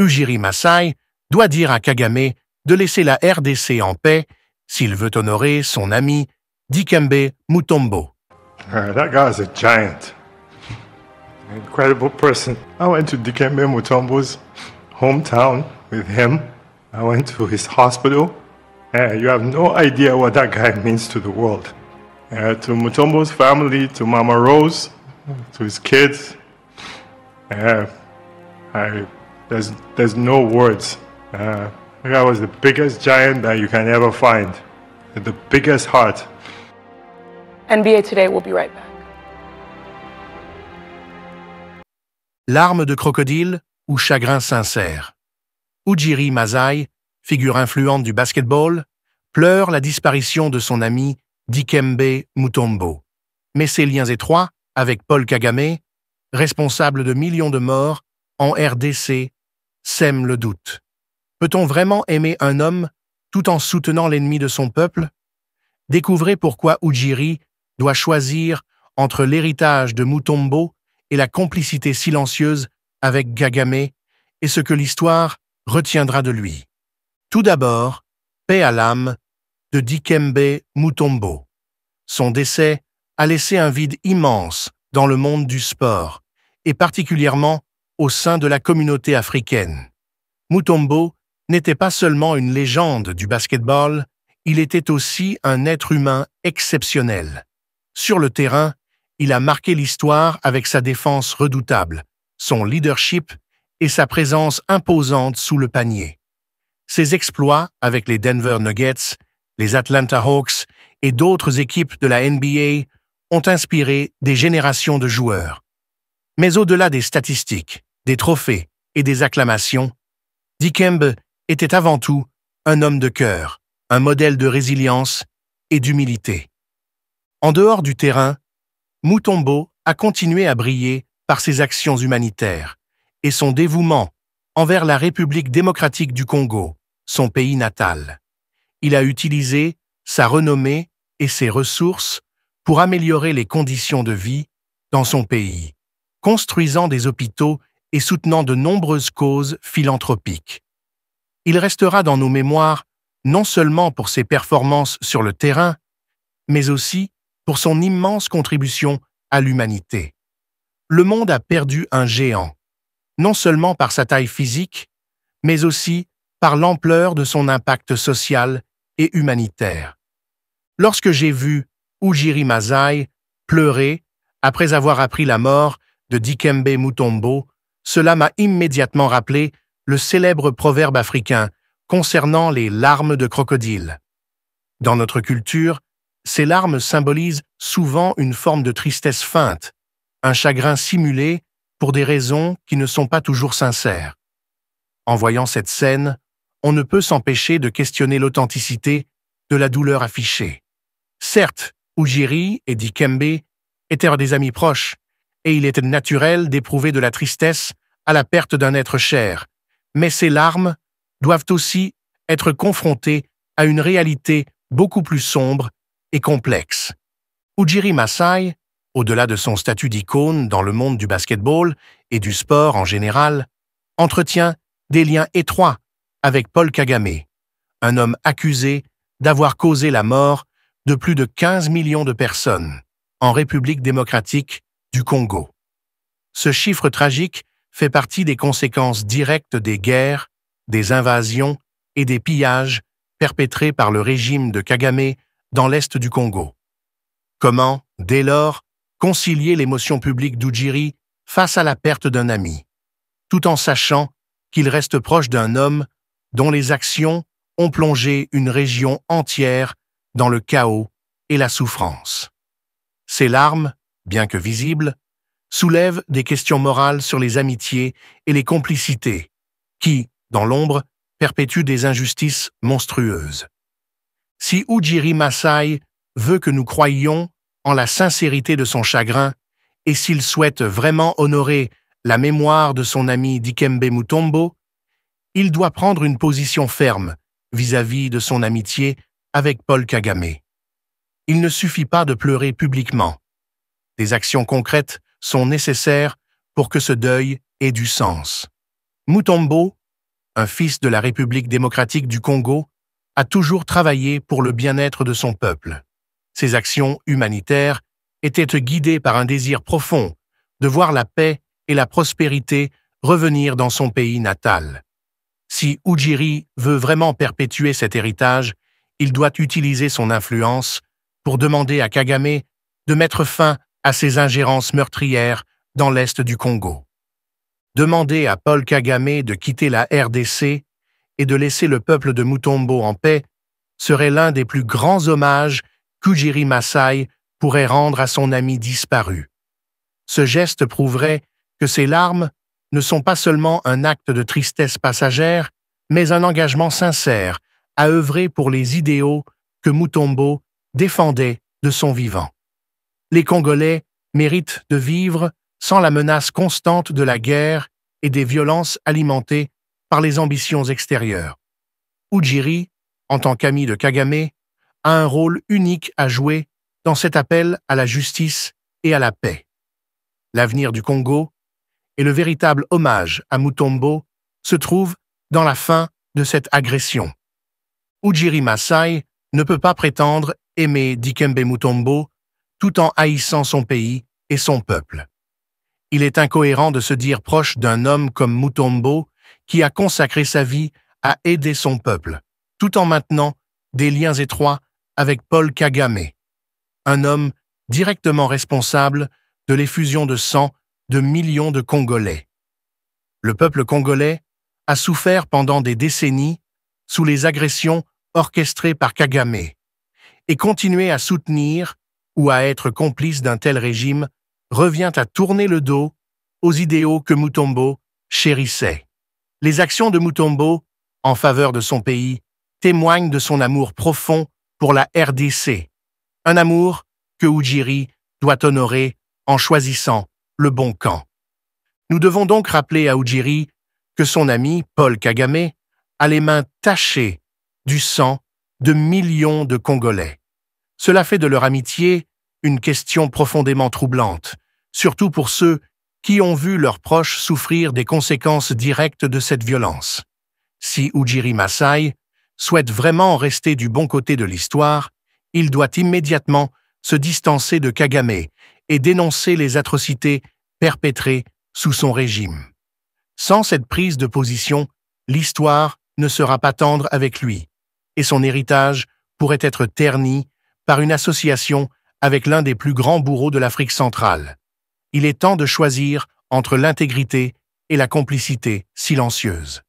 Ujiri Masai, doit dire à Kagame de laisser la RDC en paix s'il veut honorer son ami Dikembe Mutombo. Uh, that guy's a giant. Incredible person. I went to Dikembe Mutombo's hometown with him. I went to his hospital. Uh, you have no idea what that guy means to the world. Uh, to Mutombo's family, to Mama Rose, to his kids. I There's, there's no words. Uh, that was the biggest giant that you can ever find, the biggest heart. NBA Today will be right back. Larmes de crocodile ou chagrin sincère. Ujiri Mazai, figure influente du basketball, pleure la disparition de son ami Dikembe Mutombo. Mais ses liens étroits avec Paul Kagame, responsable de millions de morts en RDC sème le doute. Peut-on vraiment aimer un homme tout en soutenant l'ennemi de son peuple Découvrez pourquoi Ujiri doit choisir entre l'héritage de Mutombo et la complicité silencieuse avec Gagame et ce que l'histoire retiendra de lui. Tout d'abord, Paix à l'âme de Dikembe Mutombo. Son décès a laissé un vide immense dans le monde du sport, et particulièrement au sein de la communauté africaine. Mutombo n'était pas seulement une légende du basketball, il était aussi un être humain exceptionnel. Sur le terrain, il a marqué l'histoire avec sa défense redoutable, son leadership et sa présence imposante sous le panier. Ses exploits avec les Denver Nuggets, les Atlanta Hawks et d'autres équipes de la NBA ont inspiré des générations de joueurs. Mais au-delà des statistiques, des trophées et des acclamations, Dikembe était avant tout un homme de cœur, un modèle de résilience et d'humilité. En dehors du terrain, Mutombo a continué à briller par ses actions humanitaires et son dévouement envers la République démocratique du Congo, son pays natal. Il a utilisé sa renommée et ses ressources pour améliorer les conditions de vie dans son pays, construisant des hôpitaux et soutenant de nombreuses causes philanthropiques. Il restera dans nos mémoires non seulement pour ses performances sur le terrain, mais aussi pour son immense contribution à l'humanité. Le monde a perdu un géant, non seulement par sa taille physique, mais aussi par l'ampleur de son impact social et humanitaire. Lorsque j'ai vu Ujiri Masai pleurer après avoir appris la mort de Dikembe Mutombo cela m'a immédiatement rappelé le célèbre proverbe africain concernant les larmes de crocodile. Dans notre culture, ces larmes symbolisent souvent une forme de tristesse feinte, un chagrin simulé pour des raisons qui ne sont pas toujours sincères. En voyant cette scène, on ne peut s'empêcher de questionner l'authenticité de la douleur affichée. Certes, Ujiri et Dikembe étaient des amis proches, et il était naturel d'éprouver de la tristesse à la perte d'un être cher, mais ces larmes doivent aussi être confrontées à une réalité beaucoup plus sombre et complexe. Ujiri Masai, au-delà de son statut d'icône dans le monde du basketball et du sport en général, entretient des liens étroits avec Paul Kagame, un homme accusé d'avoir causé la mort de plus de 15 millions de personnes en République démocratique du Congo. Ce chiffre tragique fait partie des conséquences directes des guerres, des invasions et des pillages perpétrés par le régime de Kagame dans l'est du Congo. Comment, dès lors, concilier l'émotion publique d'Ujiri face à la perte d'un ami, tout en sachant qu'il reste proche d'un homme dont les actions ont plongé une région entière dans le chaos et la souffrance. Ses larmes, bien que visibles, soulève des questions morales sur les amitiés et les complicités, qui, dans l'ombre, perpétuent des injustices monstrueuses. Si Ujiri Masai veut que nous croyions en la sincérité de son chagrin, et s'il souhaite vraiment honorer la mémoire de son ami Dikembe Mutombo, il doit prendre une position ferme vis-à-vis -vis de son amitié avec Paul Kagame. Il ne suffit pas de pleurer publiquement. Des actions concrètes sont nécessaires pour que ce deuil ait du sens. Mutombo, un fils de la République démocratique du Congo, a toujours travaillé pour le bien-être de son peuple. Ses actions humanitaires étaient guidées par un désir profond de voir la paix et la prospérité revenir dans son pays natal. Si Ujiri veut vraiment perpétuer cet héritage, il doit utiliser son influence pour demander à Kagame de mettre fin à ses ingérences meurtrières dans l'Est du Congo. Demander à Paul Kagame de quitter la RDC et de laisser le peuple de Mutombo en paix serait l'un des plus grands hommages Kujiri Masai pourrait rendre à son ami disparu. Ce geste prouverait que ses larmes ne sont pas seulement un acte de tristesse passagère, mais un engagement sincère à œuvrer pour les idéaux que Mutombo défendait de son vivant les Congolais méritent de vivre sans la menace constante de la guerre et des violences alimentées par les ambitions extérieures. Ujiri, en tant qu'ami de Kagame, a un rôle unique à jouer dans cet appel à la justice et à la paix. L'avenir du Congo et le véritable hommage à Mutombo se trouve dans la fin de cette agression. Ujiri Masai ne peut pas prétendre aimer Dikembe Mutombo tout en haïssant son pays et son peuple. Il est incohérent de se dire proche d'un homme comme Mutombo, qui a consacré sa vie à aider son peuple, tout en maintenant des liens étroits avec Paul Kagame, un homme directement responsable de l'effusion de sang de millions de Congolais. Le peuple congolais a souffert pendant des décennies sous les agressions orchestrées par Kagame et continué à soutenir ou à être complice d'un tel régime revient à tourner le dos aux idéaux que Mutombo chérissait. Les actions de Mutombo en faveur de son pays témoignent de son amour profond pour la RDC, un amour que Ujiri doit honorer en choisissant le bon camp. Nous devons donc rappeler à Ujiri que son ami Paul Kagame a les mains tachées du sang de millions de Congolais. Cela fait de leur amitié une question profondément troublante, surtout pour ceux qui ont vu leurs proches souffrir des conséquences directes de cette violence. Si Ujiri Masai souhaite vraiment rester du bon côté de l'histoire, il doit immédiatement se distancer de Kagame et dénoncer les atrocités perpétrées sous son régime. Sans cette prise de position, l'histoire ne sera pas tendre avec lui, et son héritage pourrait être terni par une association avec l'un des plus grands bourreaux de l'Afrique centrale. Il est temps de choisir entre l'intégrité et la complicité silencieuse.